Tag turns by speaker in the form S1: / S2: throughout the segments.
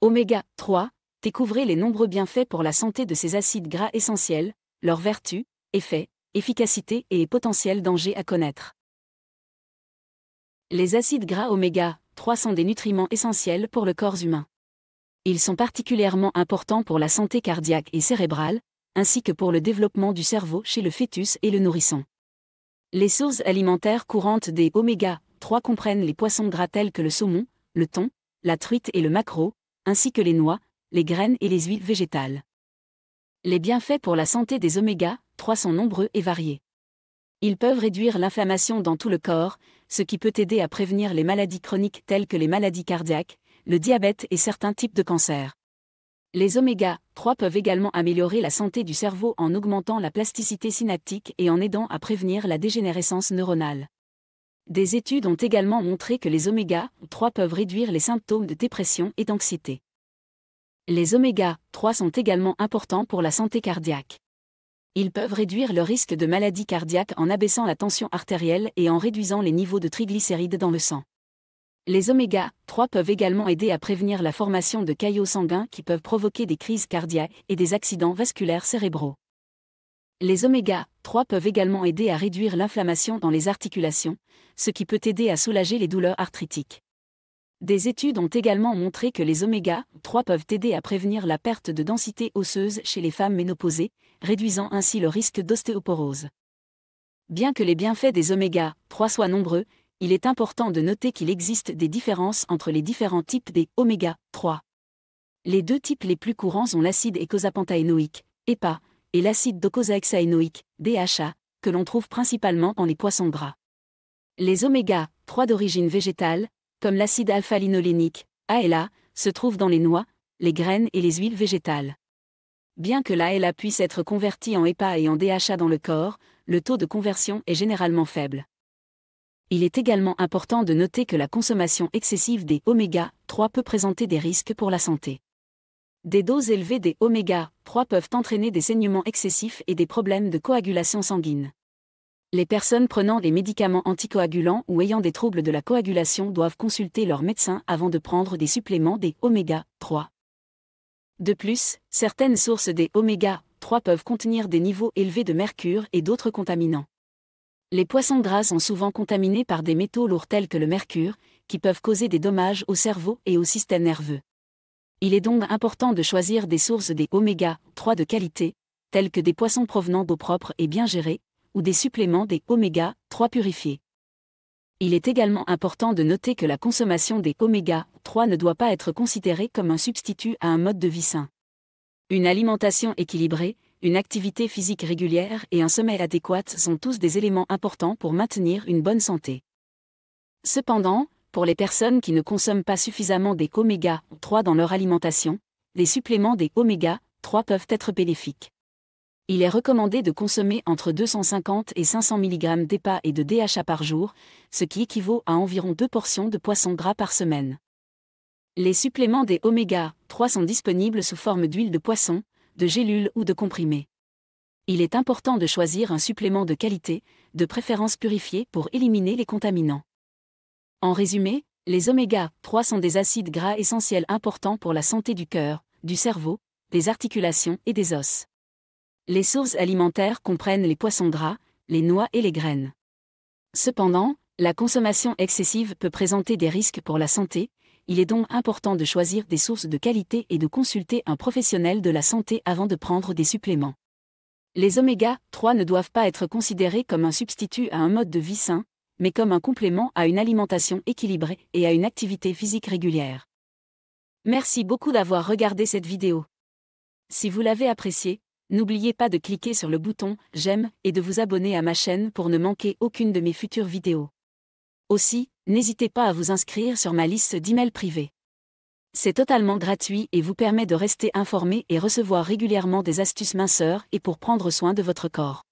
S1: Oméga 3, découvrez les nombreux bienfaits pour la santé de ces acides gras essentiels, leurs vertus, effets, efficacité et potentiels dangers à connaître. Les acides gras oméga 3 sont des nutriments essentiels pour le corps humain. Ils sont particulièrement importants pour la santé cardiaque et cérébrale, ainsi que pour le développement du cerveau chez le fœtus et le nourrisson. Les sources alimentaires courantes des oméga 3 comprennent les poissons gras tels que le saumon, le thon, la truite et le maquereau, ainsi que les noix, les graines et les huiles végétales. Les bienfaits pour la santé des oméga 3 sont nombreux et variés. Ils peuvent réduire l'inflammation dans tout le corps, ce qui peut aider à prévenir les maladies chroniques telles que les maladies cardiaques, le diabète et certains types de cancers. Les oméga 3 peuvent également améliorer la santé du cerveau en augmentant la plasticité synaptique et en aidant à prévenir la dégénérescence neuronale. Des études ont également montré que les oméga-3 peuvent réduire les symptômes de dépression et d'anxiété. Les oméga-3 sont également importants pour la santé cardiaque. Ils peuvent réduire le risque de maladie cardiaque en abaissant la tension artérielle et en réduisant les niveaux de triglycérides dans le sang. Les oméga-3 peuvent également aider à prévenir la formation de caillots sanguins qui peuvent provoquer des crises cardiaques et des accidents vasculaires cérébraux. Les oméga-3 peuvent également aider à réduire l'inflammation dans les articulations, ce qui peut aider à soulager les douleurs arthritiques. Des études ont également montré que les oméga-3 peuvent aider à prévenir la perte de densité osseuse chez les femmes ménopausées, réduisant ainsi le risque d'ostéoporose. Bien que les bienfaits des oméga-3 soient nombreux, il est important de noter qu'il existe des différences entre les différents types des oméga-3. Les deux types les plus courants sont l'acide écosapentaénoïque, EPA, et l'acide docosahexaénoïque, DHA, que l'on trouve principalement dans les poissons gras. Les oméga 3 d'origine végétale, comme l'acide alpha-linolénique, ALA, se trouvent dans les noix, les graines et les huiles végétales. Bien que l'ALA puisse être convertie en EPA et en DHA dans le corps, le taux de conversion est généralement faible. Il est également important de noter que la consommation excessive des oméga 3 peut présenter des risques pour la santé. Des doses élevées des oméga 3 peuvent entraîner des saignements excessifs et des problèmes de coagulation sanguine. Les personnes prenant des médicaments anticoagulants ou ayant des troubles de la coagulation doivent consulter leur médecin avant de prendre des suppléments des oméga 3. De plus, certaines sources des oméga 3 peuvent contenir des niveaux élevés de mercure et d'autres contaminants. Les poissons gras sont souvent contaminés par des métaux lourds tels que le mercure, qui peuvent causer des dommages au cerveau et au système nerveux. Il est donc important de choisir des sources des oméga 3 de qualité, telles que des poissons provenant d'eau propre et bien gérée, ou des suppléments des oméga 3 purifiés. Il est également important de noter que la consommation des oméga 3 ne doit pas être considérée comme un substitut à un mode de vie sain. Une alimentation équilibrée, une activité physique régulière et un sommeil adéquat sont tous des éléments importants pour maintenir une bonne santé. Cependant, pour les personnes qui ne consomment pas suffisamment des oméga 3 dans leur alimentation, les suppléments des oméga 3 peuvent être bénéfiques. Il est recommandé de consommer entre 250 et 500 mg d'EPA et de DHA par jour, ce qui équivaut à environ deux portions de poisson gras par semaine. Les suppléments des oméga 3 sont disponibles sous forme d'huile de poisson, de gélules ou de comprimés. Il est important de choisir un supplément de qualité, de préférence purifié pour éliminer les contaminants. En résumé, les oméga 3 sont des acides gras essentiels importants pour la santé du cœur, du cerveau, des articulations et des os. Les sources alimentaires comprennent les poissons gras, les noix et les graines. Cependant, la consommation excessive peut présenter des risques pour la santé, il est donc important de choisir des sources de qualité et de consulter un professionnel de la santé avant de prendre des suppléments. Les oméga 3 ne doivent pas être considérés comme un substitut à un mode de vie sain, mais comme un complément à une alimentation équilibrée et à une activité physique régulière. Merci beaucoup d'avoir regardé cette vidéo. Si vous l'avez appréciée, n'oubliez pas de cliquer sur le bouton J'aime et de vous abonner à ma chaîne pour ne manquer aucune de mes futures vidéos. Aussi, n'hésitez pas à vous inscrire sur ma liste d'emails privés. C'est totalement gratuit et vous permet de rester informé et recevoir régulièrement des astuces minceurs et pour prendre soin de votre corps.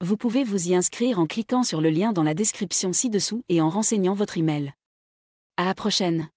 S1: Vous pouvez vous y inscrire en cliquant sur le lien dans la description ci-dessous et en renseignant votre email. À la prochaine